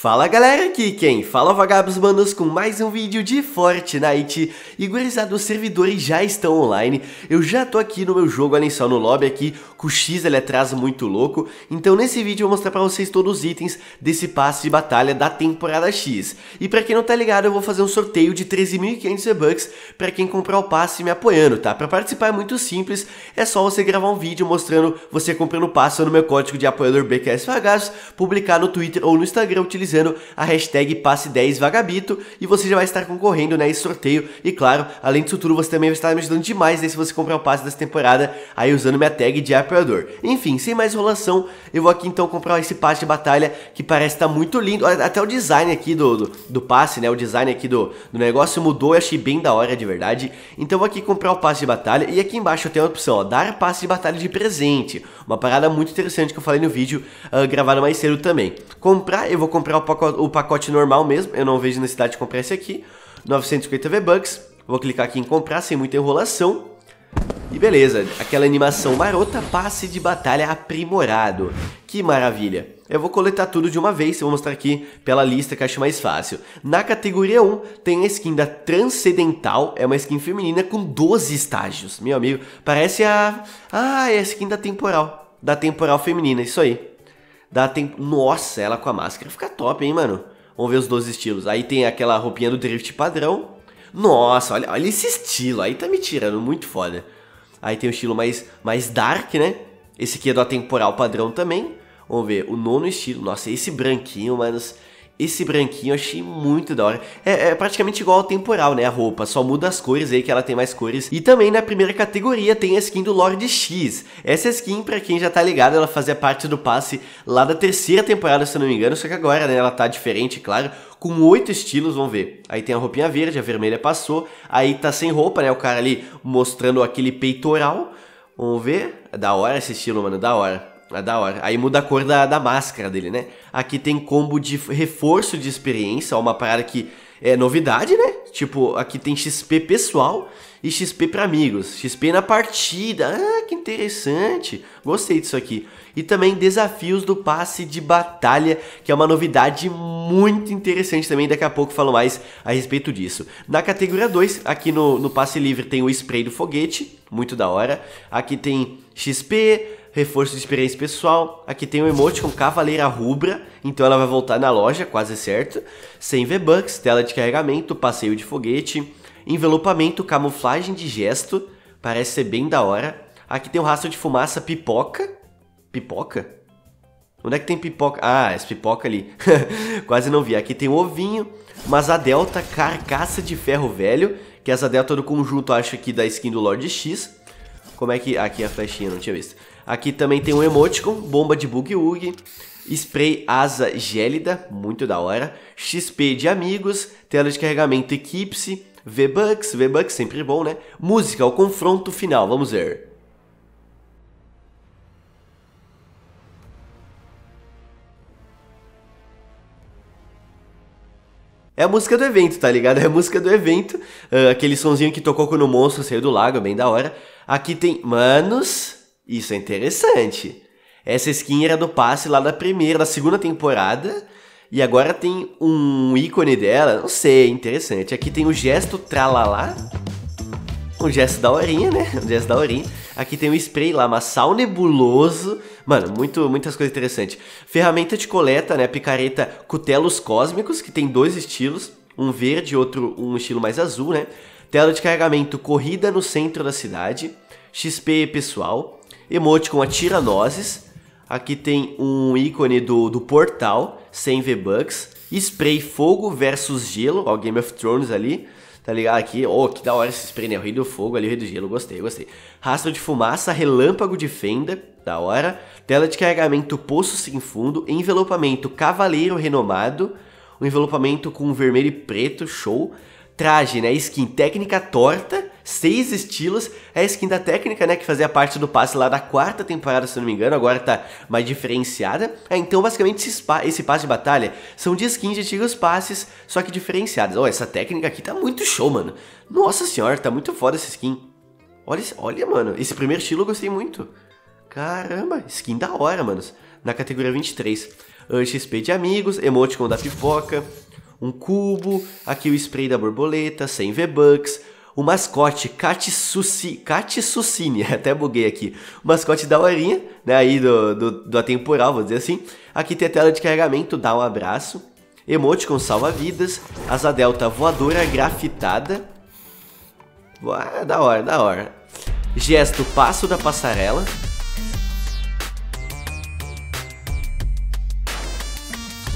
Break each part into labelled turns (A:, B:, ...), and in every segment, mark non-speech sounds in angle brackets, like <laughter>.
A: Fala galera, aqui quem fala é Vagabos Manos com mais um vídeo de Fortnite E gurizada, os servidores já estão online Eu já tô aqui no meu jogo, olhem só, no lobby aqui Com o X ele atraso muito louco Então nesse vídeo eu vou mostrar pra vocês todos os itens Desse passe de batalha da temporada X E pra quem não tá ligado, eu vou fazer um sorteio de 13.500 bucks Pra quem comprar o passe me apoiando, tá? Pra participar é muito simples É só você gravar um vídeo mostrando você comprando o passe no meu código de apoiador BQS Vagabos Publicar no Twitter ou no Instagram utilizando utilizando a hashtag Passe10Vagabito e você já vai estar concorrendo né, esse sorteio. E claro, além disso tudo, você também vai estar me ajudando demais né, se você comprar o passe dessa temporada aí usando minha tag de apoiador. Enfim, sem mais enrolação, eu vou aqui então comprar esse passe de batalha que parece estar tá muito lindo. Até o design aqui do, do, do, passe, né? O design aqui do, do negócio mudou, eu achei bem da hora de verdade. Então vou aqui comprar o passe de batalha e aqui embaixo eu tenho a opção, ó, dar passe de batalha de presente. Uma parada muito interessante que eu falei no vídeo uh, gravado mais cedo também. Comprar, eu vou comprar o pacote, o pacote normal mesmo, eu não vejo necessidade de comprar esse aqui. 950 V-Bucks, vou clicar aqui em comprar sem muita enrolação. E beleza, aquela animação marota, passe de batalha aprimorado. Que maravilha! Eu vou coletar tudo de uma vez, eu vou mostrar aqui pela lista que acho mais fácil. Na categoria 1 tem a skin da Transcendental, é uma skin feminina com 12 estágios. Meu amigo, parece a... Ah, é a skin da Temporal, da Temporal feminina, isso aí. Dá tempo. Nossa, ela com a máscara fica top, hein, mano? Vamos ver os 12 estilos. Aí tem aquela roupinha do drift padrão. Nossa, olha, olha esse estilo. Aí tá me tirando, muito foda. Aí tem o estilo mais, mais dark, né? Esse aqui é do atemporal padrão também. Vamos ver, o nono estilo. Nossa, esse branquinho, mano. Esse branquinho eu achei muito da hora. É, é, praticamente igual ao temporal, né? A roupa. Só muda as cores aí, que ela tem mais cores. E também na primeira categoria tem a skin do Lord X. Essa skin, pra quem já tá ligado, ela fazia parte do passe lá da terceira temporada, se eu não me engano. Só que agora, né? Ela tá diferente, claro com oito estilos, vamos ver. Aí tem a roupinha verde, a vermelha passou, aí tá sem roupa, né, o cara ali mostrando aquele peitoral, vamos ver. É da hora esse estilo, mano, é da hora, é da hora. Aí muda a cor da, da máscara dele, né. Aqui tem combo de reforço de experiência, uma parada que é novidade, né? Tipo, aqui tem XP pessoal e XP para amigos. XP na partida. Ah, que interessante. Gostei disso aqui. E também desafios do passe de batalha, que é uma novidade muito interessante também. Daqui a pouco falo mais a respeito disso. Na categoria 2, aqui no, no passe livre tem o spray do foguete, muito da hora. Aqui tem XP, reforço de experiência pessoal. Aqui tem um emote com Cavaleira Rubra, então ela vai voltar na loja, quase certo. 100 V-Bucks, tela de carregamento, passeio de foguete, envelopamento, camuflagem de gesto, parece ser bem da hora. Aqui tem o um rastro de fumaça pipoca. Pipoca? Onde é que tem pipoca? Ah, essa pipoca ali. <laughs> Quase não vi. Aqui tem um ovinho, uma asa delta, carcaça de ferro velho, que é asa delta do conjunto, acho que da skin do Lord X. Como é que... Aqui a flechinha, não tinha visto. Aqui também tem um emoticon, bomba de bug woogie, spray asa gélida, muito da hora, XP de amigos, tela de carregamento equipse, V-Bucks, V-Bucks sempre bom, né? Música, o confronto final, vamos ver. É a música do evento, tá ligado? É a música do evento. Uh, aquele sonzinho que tocou quando o monstro saiu do lago, bem da hora. Aqui tem. Manos. Isso é interessante. Essa skin era do passe lá da primeira, da segunda temporada. E agora tem um ícone dela, não sei, é interessante. Aqui tem o gesto tralalá. Um gesto da horinha, né? <laughs> Um gesto da horinha. Aqui tem o um spray lá, massal nebuloso. Mano, muito, muitas coisas interessantes. Ferramenta de coleta, né? Picareta cutelos cósmicos, que tem dois estilos. Um verde, outro um estilo mais azul, né? Tela de carregamento, corrida no centro da cidade. XP pessoal emote com a Aqui tem um ícone do, do portal, 100 V-Bucks. Spray fogo versus gelo, ó, Game of Thrones ali. Tá ligado? Aqui, oh, que da hora esse spray, né? O rei do fogo ali, o rei do gelo, gostei, gostei. Rastro de fumaça, relâmpago de fenda, da hora. Tela de carregamento, poço sem fundo. Envelopamento, cavaleiro renomado. Um envelopamento com vermelho e preto, show. Traje, né? Skin técnica torta, seis estilos. É a skin da técnica, né? Que fazia parte do passe lá da quarta temporada, se não me engano. Agora tá mais diferenciada. É, então, basicamente, esse, esse passe de batalha são de skins de antigos passes, só que diferenciadas. Ó, oh, essa técnica aqui tá muito show, mano. Nossa senhora, tá muito foda essa skin. Olha, olha, mano, esse primeiro estilo eu gostei muito. Caramba, skin da hora, mano Na categoria 23. Ah, XP de amigos, emoticon da pipoca, um cubo, aqui o spray da borboleta, 100 V-Bucks, o mascote Katsusi, Katsusine, <laughs> até buguei aqui, o mascote da horinha, né, aí do, do, do atemporal, vou dizer assim. Aqui tem a tela de carregamento, dá um abraço, emote com salva-vidas, asa delta voadora grafitada, Ué, da hora, da hora. Gesto passo da passarela,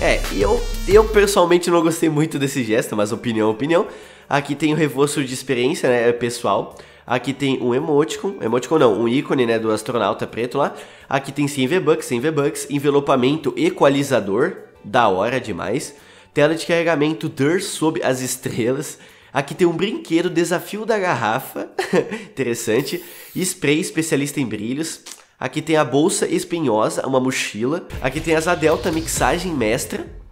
A: É, e eu eu pessoalmente não gostei muito desse gesto, mas opinião, opinião. Aqui tem o reforço de experiência, né, é pessoal. Aqui tem um emoticon, emoticon não, um ícone, né, do astronauta preto lá. Aqui tem 100 V-Bucks, 100 V-Bucks, envelopamento equalizador, da hora demais. Tela de carregamento DIR sob as estrelas. Aqui tem um brinquedo, desafio da garrafa, <laughs> interessante. Spray especialista em brilhos. Aqui tem a bolsa espinhosa, uma mochila. Aqui tem a Zadelta, mixagem mestra.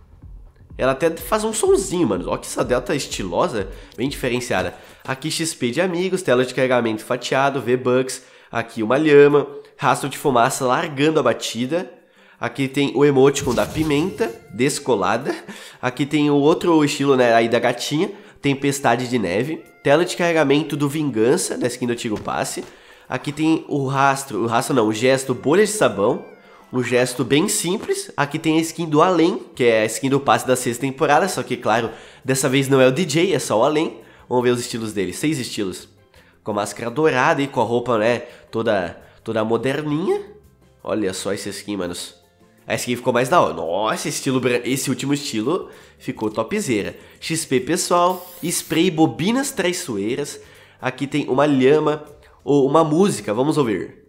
A: Ela até faz um somzinho mano. Olha que essa delta estilosa, bem diferenciada. Aqui XP de amigos, tela de carregamento fatiado, V-Bucks. Aqui uma lhama, rastro de fumaça largando a batida. Aqui tem o emoticon da pimenta, descolada. Aqui tem o outro estilo né, aí da gatinha, tempestade de neve. Tela de carregamento do vingança, da skin do antigo Passe. Aqui tem o rastro, o rastro não, o gesto bolha de sabão um gesto bem simples. Aqui tem a skin do Além, que é a skin do passe da sexta temporada, só que, claro, dessa vez não é o DJ, é só o Além. Vamos ver os estilos dele, seis estilos. Com a máscara dourada e com a roupa, né, toda, toda moderninha. Olha só esse skin, manos. A skin ficou mais da hora. Nossa, estilo, esse último estilo ficou topzera. XP pessoal, spray bobinas traiçoeiras. Aqui tem uma lhama ou uma música, vamos ouvir.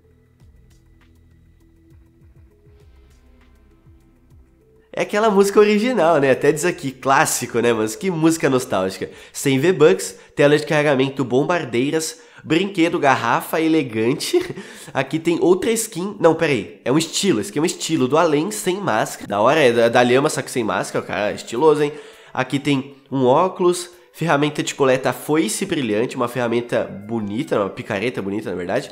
A: É aquela música original, né? Até diz aqui, clássico, né? Mas que música nostálgica. Sem V-Bucks, tela de carregamento bombardeiras, brinquedo, garrafa elegante. <laughs> Aqui tem outra skin. Não, peraí. É um estilo. Esse aqui é um estilo do além, sem máscara. Da hora é da, da lhama, só que sem máscara. O cara é estiloso, hein? Aqui tem um óculos, ferramenta de coleta foice brilhante, uma ferramenta bonita, uma picareta bonita, na verdade.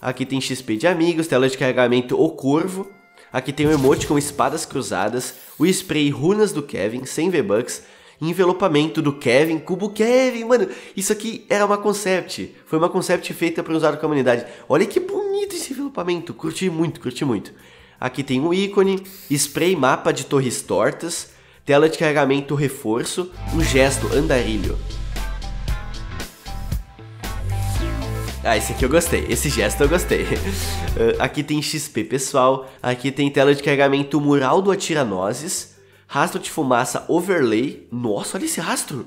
A: Aqui tem XP de amigos, tela de carregamento o corvo Aqui tem um emote com espadas cruzadas, o spray runas do Kevin, sem V-Bucks, envelopamento do Kevin, cubo Kevin, mano, isso aqui era uma concept, foi uma concept feita para usar com a comunidade. Olha que bonito esse envelopamento, curti muito, curti muito. Aqui tem um ícone, spray mapa de torres tortas, tela de carregamento reforço, um gesto andarilho. Ah, esse aqui eu gostei, esse gesto eu gostei. Uh, <laughs> aqui tem XP pessoal, aqui tem tela de carregamento mural do Atiranozes, rastro de fumaça overlay. Nossa, olha esse rastro!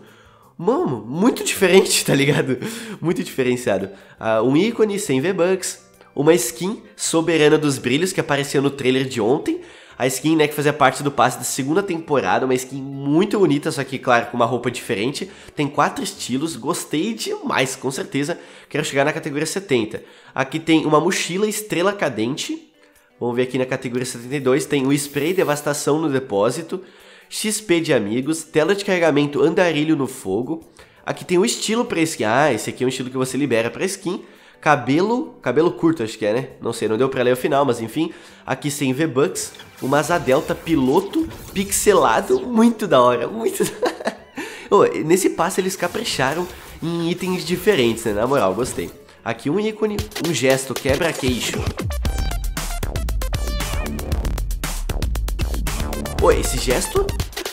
A: Mano, muito <laughs> diferente, tá ligado? Muito diferenciado. Uh, um ícone sem V-Bucks, uma skin soberana dos brilhos que apareceu no trailer de ontem, a skin, né, que fazia parte do passe da segunda temporada, uma skin muito bonita, só que, claro, com uma roupa diferente. Tem quatro estilos, gostei demais, com certeza. Quero chegar na categoria 70. Aqui tem uma mochila estrela cadente. Vamos ver aqui na categoria 72. Tem o spray devastação no depósito, XP de amigos, tela de carregamento andarilho no fogo. Aqui tem o estilo para skin. Ah, esse aqui é um estilo que você libera para skin cabelo, cabelo curto acho que é, né? Não sei, não deu pra ler o final, mas enfim. Aqui sem V-Bucks, uma Mazda delta piloto pixelado, muito da hora, muito <laughs> da... Nesse passo eles capricharam em itens diferentes, né? Na moral, gostei. Aqui um ícone, um gesto, quebra-queixo. Pô, esse gesto?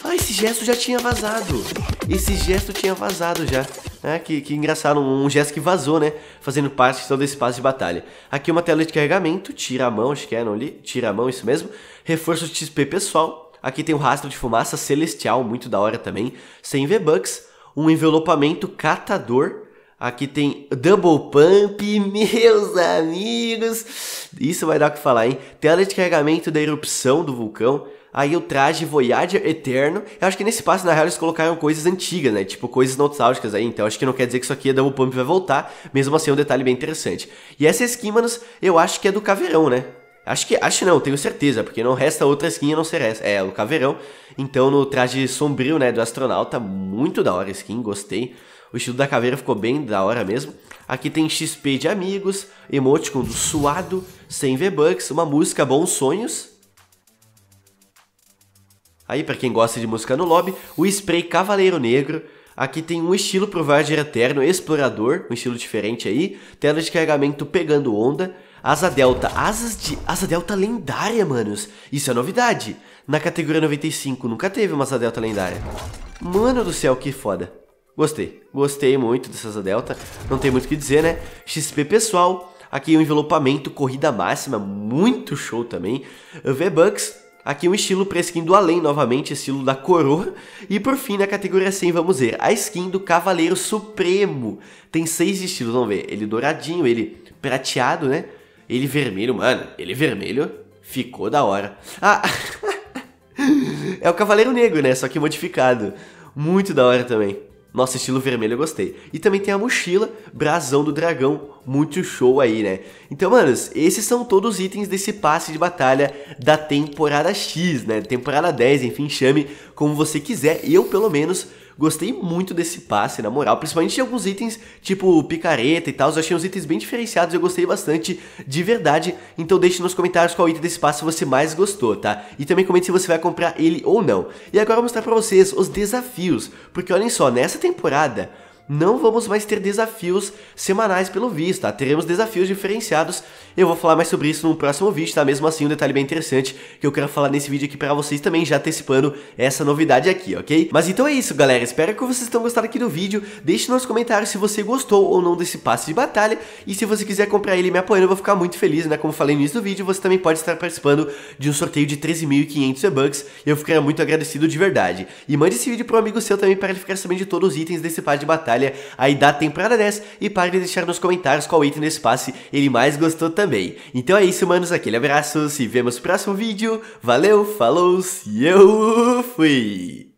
A: Ah, esse gesto já tinha vazado. Esse gesto tinha vazado já. Né, que, que engraçado, um gesto que vazou, né? Fazendo parte todo esse espaço de batalha. Aqui uma tela de carregamento, tira a mão, acho que é, não li? Tira a mão, isso mesmo. Reforço de XP pessoal. Aqui tem o um rastro de fumaça celestial, muito da hora também. Sem V-Bucks. Um envelopamento catador. Aqui tem Double Pump, <laughs> meus amigos. Isso vai dar o que falar, hein? Tela de carregamento da erupção do vulcão. Aí o traje Voyager Eterno. Eu acho que nesse passo, na real, eles colocaram coisas antigas, né? Tipo, coisas nostálgicas aí. Então acho que não quer dizer que isso aqui é Double Pump vai voltar. Mesmo assim, é um detalhe bem interessante. E essa skin, manos, eu acho que é do Caveirão, né? Acho que, acho não, tenho certeza, porque não resta outra skin a não ser essa. É, o Caveirão. Então, no traje sombrio, né, do astronauta, muito da hora a skin, gostei. O estilo da caveira ficou bem da hora mesmo. Aqui tem XP de amigos, emoticon do suado, sem V-Bucks, uma música Bons Sonhos, Aí, para quem gosta de música no lobby, o spray Cavaleiro Negro. Aqui tem um estilo pro Varger Eterno, explorador, um estilo diferente aí. Tela de carregamento pegando onda. Asa Delta, asas de asa Delta lendária, manos. Isso é novidade. Na categoria 95 nunca teve uma asa Delta lendária. Mano do céu, que foda. Gostei, gostei muito dessa asa Delta. Não tem muito o que dizer, né? XP pessoal. Aqui o um envelopamento, corrida máxima, muito show também. V-Bucks, Aqui um estilo para skin do além novamente, estilo da coroa. E por fim, na categoria 100, vamos ver a skin do Cavaleiro Supremo. Tem seis estilos, vamos ver. Ele douradinho, ele prateado, né? Ele vermelho, mano. Ele vermelho ficou da hora. Ah! <laughs> é o Cavaleiro Negro, né? Só que modificado. Muito da hora também. Nossa, estilo vermelho eu gostei. E também tem a mochila, brasão do dragão, muito show aí, né? Então, manos, esses são todos os itens desse passe de batalha da temporada X, né? Temporada 10, enfim, chame como você quiser. Eu, pelo menos, Gostei muito desse passe, na moral. Principalmente de alguns itens, tipo picareta e tal. Eu achei uns itens bem diferenciados. Eu gostei bastante, de verdade. Então deixe nos comentários qual item desse passe você mais gostou, tá? E também comente se você vai comprar ele ou não. E agora eu vou mostrar pra vocês os desafios. Porque olhem só, nessa temporada não vamos mais ter desafios semanais pelo visto, tá? Teremos desafios diferenciados. Eu vou falar mais sobre isso no próximo vídeo, tá? Mesmo assim, um detalhe bem interessante que eu quero falar nesse vídeo aqui para vocês também, já antecipando essa novidade aqui, ok? Mas então é isso, galera. Espero que vocês tenham gostado aqui do vídeo. Deixe nos comentários se você gostou ou não desse passe de batalha. E se você quiser comprar ele me apoiando, eu vou ficar muito feliz, né? Como falei no início do vídeo, você também pode estar participando de um sorteio de 13.500 e-bucks. Eu ficaria muito agradecido de verdade. E mande esse vídeo pro amigo seu também para ele ficar sabendo de todos os itens desse passe de batalha batalha aí da temporada 10 e pare de deixar nos comentários qual item desse passe ele mais gostou também. Então é isso, manos, aquele abraço, se vemos no próximo vídeo, valeu, falou, se eu fui!